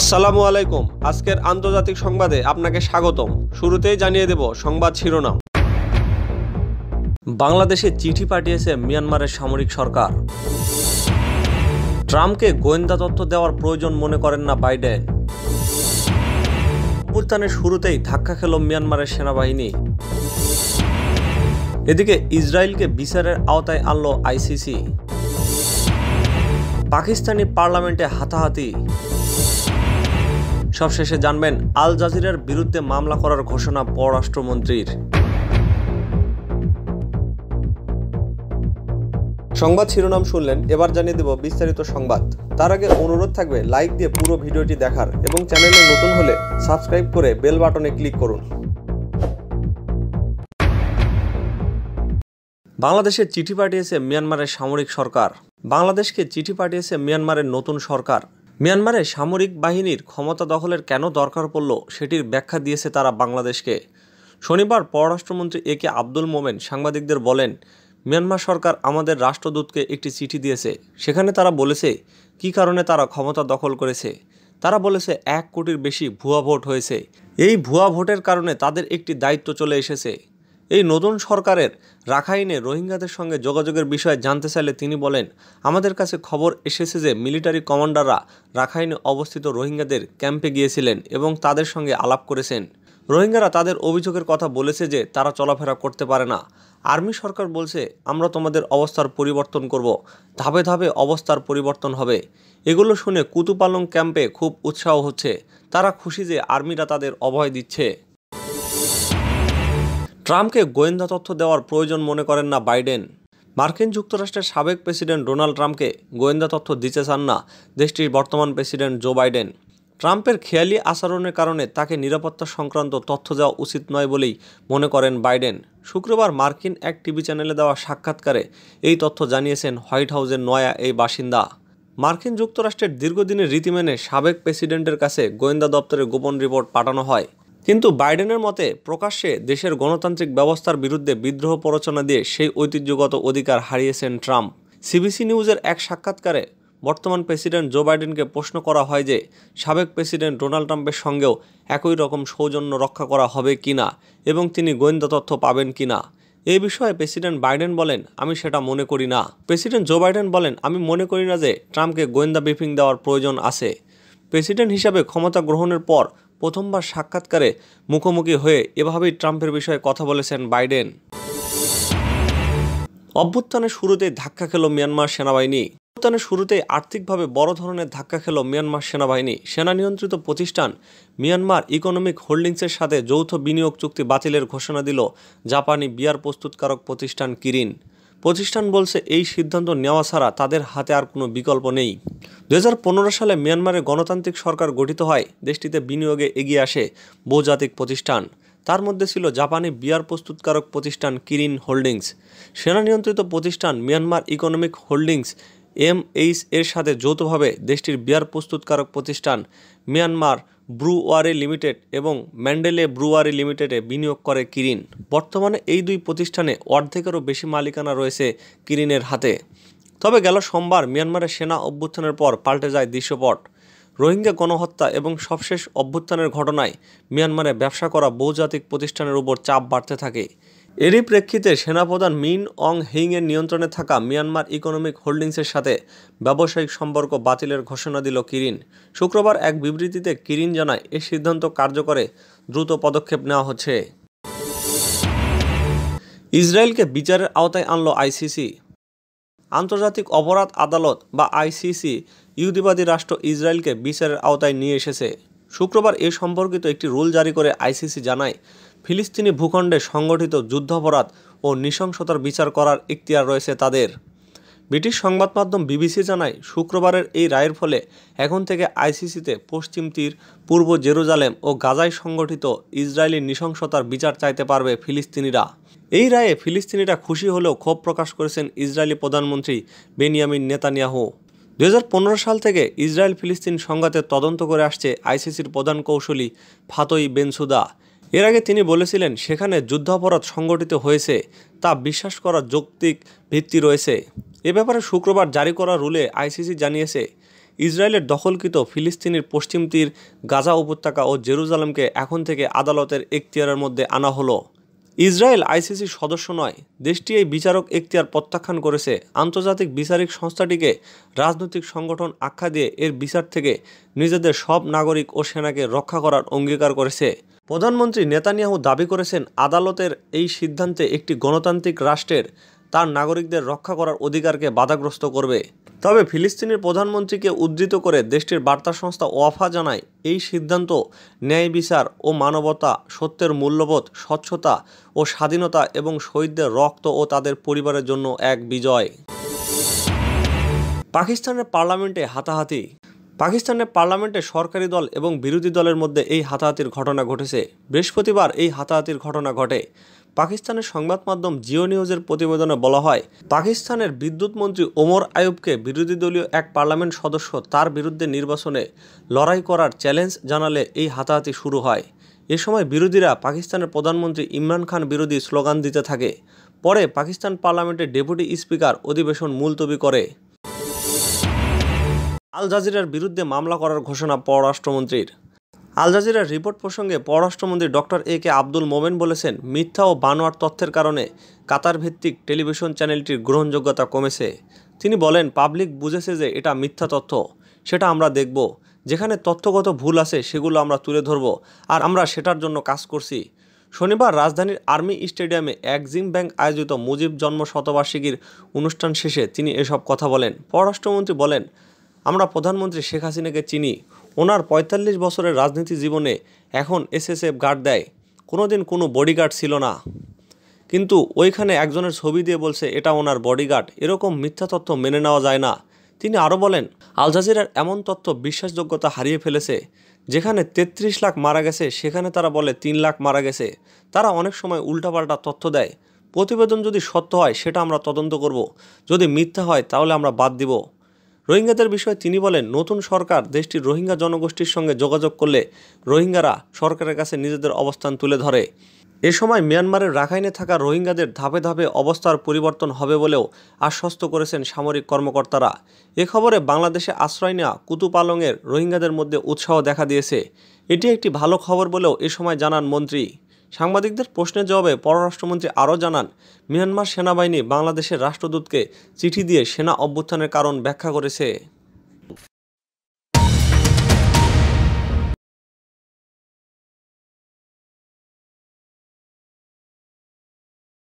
আসসালামু আলাইকুম আজকের আন্তর্জাতিক সংবাদে আপনাকে স্বাগতম শুরুতেই জানিয়ে দেব সংবাদ শিরোনাম বাংলাদেশে চিঠি পাঠিয়েছে মিয়ানমারের সামরিক সরকার ট্রাম্পকে গোয়েন্দা তথ্য দেওয়ার প্রয়োজন মনে করেন না বাইডেন অভ্যুত্থানের শুরুতেই ধাক্কা খেল মিয়ানমারের সেনাবাহিনী এদিকে ইসরায়েলকে বিচারের আওতায় আনল আইসিসি পাকিস্তানি পার্লামেন্টে হাতাহাতি সবশেষে জানবেন আল জাজিরার বিরুদ্ধে মামলা করার ঘোষণা পররাষ্ট্রমন্ত্রীর সংবাদ শিরোনাম শুনলেন এবার জানিয়ে দেব বিস্তারিত সংবাদ তার আগে অনুরোধ থাকবে লাইক দিয়ে পুরো ভিডিওটি দেখার এবং চ্যানেলে নতুন হলে সাবস্ক্রাইব করে বেল বাটনে ক্লিক করুন বাংলাদেশে চিঠি পাঠিয়েছে মিয়ানমারের সামরিক সরকার বাংলাদেশকে চিঠি পাঠিয়েছে মিয়ানমারের নতুন সরকার মিয়ানমারে সামরিক বাহিনীর ক্ষমতা দখলের কেন দরকার পড়ল সেটির ব্যাখ্যা দিয়েছে তারা বাংলাদেশকে শনিবার পররাষ্ট্রমন্ত্রী এ কে আব্দুল মোমেন সাংবাদিকদের বলেন মিয়ানমার সরকার আমাদের রাষ্ট্রদূতকে একটি চিঠি দিয়েছে সেখানে তারা বলেছে কি কারণে তারা ক্ষমতা দখল করেছে তারা বলেছে এক কোটির বেশি ভুয়া ভোট হয়েছে এই ভুয়া ভোটের কারণে তাদের একটি দায়িত্ব চলে এসেছে এই নতুন সরকারের রাখাইনে রোহিঙ্গাদের সঙ্গে যোগাযোগের বিষয়ে জানতে চাইলে তিনি বলেন আমাদের কাছে খবর এসেছে যে মিলিটারি কমান্ডাররা রাখাইনে অবস্থিত রোহিঙ্গাদের ক্যাম্পে গিয়েছিলেন এবং তাদের সঙ্গে আলাপ করেছেন রোহিঙ্গারা তাদের অভিযোগের কথা বলেছে যে তারা চলাফেরা করতে পারে না আর্মি সরকার বলছে আমরা তোমাদের অবস্থার পরিবর্তন করব ধাপে ধাপে অবস্থার পরিবর্তন হবে এগুলো শুনে কুতুপালং ক্যাম্পে খুব উৎসাহ হচ্ছে তারা খুশি যে আর্মিরা তাদের অভয় দিচ্ছে ট্রাম্পকে গোয়েন্দা তথ্য দেওয়ার প্রয়োজন মনে করেন না বাইডেন মার্কিন যুক্তরাষ্ট্রের সাবেক প্রেসিডেন্ট ডোনাল্ড ট্রাম্পকে গোয়েন্দা তথ্য দিতে চান না দেশটির বর্তমান প্রেসিডেন্ট জো বাইডেন ট্রাম্পের খেয়ালি আচরণের কারণে তাকে নিরাপত্তা সংক্রান্ত তথ্য দেওয়া উচিত নয় বলেই মনে করেন বাইডেন শুক্রবার মার্কিন এক টিভি চ্যানেলে দেওয়া সাক্ষাৎকারে এই তথ্য জানিয়েছেন হোয়াইট হাউসের নয়া এই বাসিন্দা মার্কিন যুক্তরাষ্ট্রের দীর্ঘদিনের রীতি মেনে সাবেক প্রেসিডেন্টের কাছে গোয়েন্দা দপ্তরের গোপন রিপোর্ট পাঠানো হয় কিন্তু বাইডেনের মতে প্রকাশ্যে দেশের গণতান্ত্রিক ব্যবস্থার বিরুদ্ধে বিদ্রোহ প্ররোচনা দিয়ে সেই ঐতিহ্যগত অধিকার হারিয়েছেন ট্রাম্প সিবিসি নিউজের এক সাক্ষাৎকারে বর্তমান প্রেসিডেন্ট জো বাইডেনকে প্রশ্ন করা হয় যে সাবেক প্রেসিডেন্ট ডোনাল্ড ট্রাম্পের সঙ্গেও একই রকম সৌজন্য রক্ষা করা হবে কি না এবং তিনি গোয়েন্দা তথ্য পাবেন কি না এ বিষয়ে প্রেসিডেন্ট বাইডেন বলেন আমি সেটা মনে করি না প্রেসিডেন্ট জো বাইডেন বলেন আমি মনে করি না যে ট্রাম্পকে গোয়েন্দা ব্রিফিং দেওয়ার প্রয়োজন আছে প্রেসিডেন্ট হিসাবে ক্ষমতা গ্রহণের পর প্রথমবার সাক্ষাৎকারে মুখোমুখি হয়ে এভাবেই ট্রাম্পের বিষয়ে কথা বলেছেন বাইডেন অভ্যুত্থানের শুরুতেই ধাক্কা খেল মিয়ানমার সেনাবাহিনী অভ্যুত্থানের শুরুতেই আর্থিকভাবে বড় ধরনের ধাক্কা খেল মিয়ানমার সেনাবাহিনী সেনা নিয়ন্ত্রিত প্রতিষ্ঠান মিয়ানমার ইকোনমিক হোল্ডিংসের সাথে যৌথ বিনিয়োগ চুক্তি বাতিলের ঘোষণা দিল জাপানি বিয়ার প্রস্তুতকারক প্রতিষ্ঠান কিরিন প্রতিষ্ঠান বলছে এই সিদ্ধান্ত নেওয়া ছাড়া তাদের হাতে আর কোনো বিকল্প নেই দু সালে মিয়ানমারে গণতান্ত্রিক সরকার গঠিত হয় দেশটিতে বিনিয়োগে এগিয়ে আসে বহুজাতিক প্রতিষ্ঠান তার মধ্যে ছিল জাপানি বিয়ার প্রস্তুতকারক প্রতিষ্ঠান কিরিন হোল্ডিংস সেনা নিয়ন্ত্রিত প্রতিষ্ঠান Myanmar economic holdings M H এর সাথে যৌথভাবে দেশটির বিয়ার প্রস্তুতকারক প্রতিষ্ঠান মিয়ানমার ব্রুওয়ারি লিমিটেড এবং ম্যান্ডেলে ব্রুয়ারি লিমিটেডে বিনিয়োগ করে কিরিন বর্তমানে এই দুই প্রতিষ্ঠানে অর্ধেকেরও বেশি মালিকানা রয়েছে কিরিনের হাতে তবে গেল সোমবার মিয়ানমারের সেনা অভ্যুত্থানের পর পাল্টে যায় দৃশ্যপট রোহিঙ্গা গণহত্যা এবং সবশেষ অভ্যুত্থানের ঘটনায় মিয়ানমারে ব্যবসা করা বহুজাতিক প্রতিষ্ঠানের উপর চাপ বাড়তে থাকে এরই প্রেক্ষিতে সেনাপ্রধান মিন অং হিংয়ের নিয়ন্ত্রণে থাকা মিয়ানমার ইকোনমিক হোল্ডিংসের সাথে ব্যবসায়িক সম্পর্ক বাতিলের ঘোষণা দিল কিরিন শুক্রবার এক বিবৃতিতে কিরিন জানায় এ সিদ্ধান্ত কার্যকরে দ্রুত পদক্ষেপ নেওয়া হচ্ছে ইসরায়েলকে বিচারের আওতায় আনল আইসিসি আন্তর্জাতিক অপরাধ আদালত বা আইসিসি ইহুদিবাদী রাষ্ট্র ইসরায়েলকে বিচারের আওতায় নিয়ে এসেছে শুক্রবার এ সম্পর্কিত একটি রুল জারি করে আইসিসি জানায় ফিলিস্তিনি ভূখণ্ডে সংগঠিত যুদ্ধাপরাধ ও নৃশংসতার বিচার করার ইখতিয়ার রয়েছে তাদের ব্রিটিশ সংবাদ মাধ্যম বিবিসি জানায় শুক্রবারের এই রায়ের ফলে এখন থেকে আইসিসিতে পশ্চিম তীর পূর্ব জেরুজালেম ও গাজায় সংগঠিত ইসরায়েলি নৃশংসতার বিচার চাইতে পারবে ফিলিস্তিনিরা এই রায়ে ফিলিস্তিনিরা খুশি হলেও ক্ষোভ প্রকাশ করেছেন ইসরায়েলি প্রধানমন্ত্রী বেনিয়ামিন নেতানিয়াহু দু সাল থেকে ইসরায়েল ফিলিস্তিন সংঘাতের তদন্ত করে আসছে আইসিসির প্রধান কৌশলী ফাতই বেনসুদা এর আগে তিনি বলেছিলেন সেখানে যুদ্ধাপরাধ সংগঠিত হয়েছে তা বিশ্বাস করার যৌক্তিক ভিত্তি রয়েছে এ ব্যাপারে শুক্রবার জারি করা রুলে আইসিসি জানিয়েছে ইসরায়েলের দখলকৃত ফিলিস্তিনের পশ্চিম তীর গাজা উপত্যকা ও জেরুজালেমকে এখন থেকে আদালতের এখতিয়ারের মধ্যে আনা হলো ইসরায়েল আইসিসির সদস্য নয় দেশটি এই বিচারক এখতিয়ার প্রত্যাখ্যান করেছে আন্তর্জাতিক বিচারিক সংস্থাটিকে রাজনৈতিক সংগঠন আখ্যা দিয়ে এর বিচার থেকে নিজেদের সব নাগরিক ও সেনাকে রক্ষা করার অঙ্গীকার করেছে প্রধানমন্ত্রী নেতানিয়াহু দাবি করেছেন আদালতের এই সিদ্ধান্তে একটি গণতান্ত্রিক রাষ্ট্রের তার নাগরিকদের রক্ষা করার অধিকারকে বাধাগ্রস্ত করবে তবে ফিলিস্তিনের প্রধানমন্ত্রীকে উদ্ধৃত করে দেশটির বার্তা সংস্থা ওয়াফা জানায় এই সিদ্ধান্ত ন্যায় বিচার ও মানবতা সত্যের মূল্যবোধ স্বচ্ছতা ও স্বাধীনতা এবং শহীদদের রক্ত ও তাদের পরিবারের জন্য এক বিজয় পাকিস্তানের পার্লামেন্টে হাতাহাতি পাকিস্তানের পার্লামেন্টে সরকারি দল এবং বিরোধী দলের মধ্যে এই হাতাহাতির ঘটনা ঘটেছে বৃহস্পতিবার এই হাতাহাতির ঘটনা ঘটে পাকিস্তানের সংবাদ মাধ্যম জিও নিউজের প্রতিবেদনে বলা হয় পাকিস্তানের বিদ্যুৎ মন্ত্রী ওমর আয়ুবকে বিরোধী দলীয় এক পার্লামেন্ট সদস্য তার বিরুদ্ধে নির্বাচনে লড়াই করার চ্যালেঞ্জ জানালে এই হাতাহাতি শুরু হয় এ সময় বিরোধীরা পাকিস্তানের প্রধানমন্ত্রী ইমরান খান বিরোধী স্লোগান দিতে থাকে পরে পাকিস্তান পার্লামেন্টের ডেপুটি স্পিকার অধিবেশন মুলতবি করে আল জাজিরার বিরুদ্ধে মামলা করার ঘোষণা পররাষ্ট্রমন্ত্রীর আল জাজিরার রিপোর্ট প্রসঙ্গে পররাষ্ট্রমন্ত্রী ডক্টর এ কে আব্দুল মোমেন বলেছেন মিথ্যা ও বানোয়ার তথ্যের কারণে কাতার ভিত্তিক টেলিভিশন চ্যানেলটির গ্রহণযোগ্যতা কমেছে তিনি বলেন পাবলিক বুঝেছে যে এটা মিথ্যা তথ্য সেটা আমরা দেখব যেখানে তথ্যগত ভুল আছে সেগুলো আমরা তুলে ধরব আর আমরা সেটার জন্য কাজ করছি শনিবার রাজধানীর আর্মি স্টেডিয়ামে একজিম ব্যাংক আয়োজিত মুজিব জন্ম শতবার্ষিকীর অনুষ্ঠান শেষে তিনি এসব কথা বলেন পররাষ্ট্রমন্ত্রী বলেন আমরা প্রধানমন্ত্রী শেখ হাসিনাকে চিনি ওনার ৪৫ বছরের রাজনীতি জীবনে এখন এসএসএফ গার্ড দেয় কোনোদিন কোনো বডিগার্ড ছিল না কিন্তু ওইখানে একজনের ছবি দিয়ে বলছে এটা ওনার বডিগার্ড এরকম মিথ্যা তথ্য মেনে নেওয়া যায় না তিনি আরও বলেন আলজাজিরার এমন তথ্য বিশ্বাসযোগ্যতা হারিয়ে ফেলেছে যেখানে ৩৩ লাখ মারা গেছে সেখানে তারা বলে তিন লাখ মারা গেছে তারা অনেক সময় উল্টাপাল্টা তথ্য দেয় প্রতিবেদন যদি সত্য হয় সেটা আমরা তদন্ত করব যদি মিথ্যা হয় তাহলে আমরা বাদ দিব রোহিঙ্গাদের বিষয়ে তিনি বলেন নতুন সরকার দেশটির রোহিঙ্গা জনগোষ্ঠীর সঙ্গে যোগাযোগ করলে রোহিঙ্গারা সরকারের কাছে নিজেদের অবস্থান তুলে ধরে এ সময় মিয়ানমারের রাখাইনে থাকা রোহিঙ্গাদের ধাপে ধাপে অবস্থার পরিবর্তন হবে বলেও আশ্বস্ত করেছেন সামরিক কর্মকর্তারা এ খবরে বাংলাদেশে আশ্রয় নেওয়া কুতুপালংয়ের রোহিঙ্গাদের মধ্যে উৎসাহ দেখা দিয়েছে এটি একটি ভালো খবর বলেও এ সময় জানান মন্ত্রী সাংবাদিকদের প্রশ্নের জবাবে পররাষ্ট্রমন্ত্রী আরও জানান মিয়ানমার সেনাবাহিনী বাংলাদেশের রাষ্ট্রদূতকে চিঠি দিয়ে সেনা অভ্যুত্থানের কারণ ব্যাখ্যা করেছে